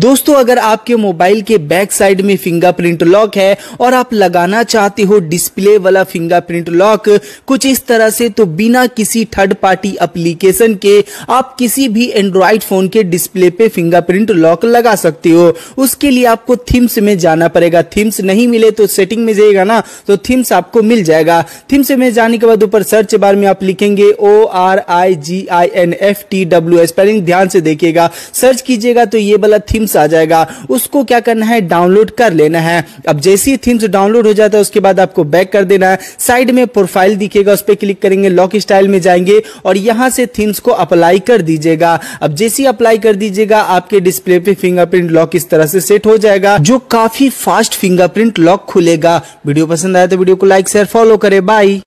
दोस्तों अगर आपके मोबाइल के बैक साइड में फिंगरप्रिंट लॉक है और आप लगाना चाहते हो डिस्प्ले वाला फिंगरप्रिंट लॉक कुछ इस तरह से तो बिना किसी थर्ड पार्टी एप्लीकेशन के आप किसी भी एंड्रॉइड फोन के डिस्प्ले पे फिंगरप्रिंट लॉक लगा सकते हो उसके लिए आपको थीम्स में जाना पड़ेगा थीम्स नहीं मिले तो सेटिंग में जाएगा ना तो थीम्स आपको मिल जाएगा थीम्स में जाने के बाद ऊपर सर्च बार में आप लिखेंगे O R I G I N F T W spelling ध्यान से देखिएगा सर्च कीजिएगा तो ये वाला थीम थीम्स आ जाएगा उसको क्या करना है डाउनलोड कर लेना है अब जैसे ही थीम्स डाउनलोड हो जाता है उसके बाद आपको बैक कर देना है साइड में प्रोफाइल दिखेगा उस पर क्लिक करेंगे लॉक स्टाइल में जाएंगे और यहां से थीम्स को अप्लाई कर दीजिएगा अब जैसे ही अप्लाई कर दीजिएगा आपके डिस्प्ले पे फिंगरप्रिंट लॉक इस तरह से सेट हो जाएगा जो काफी फास्ट फिंगरप्रिंट लॉक खुलेगा वीडियो पसंद आया तो वीडियो को लाइक शेयर फॉलो करे बाई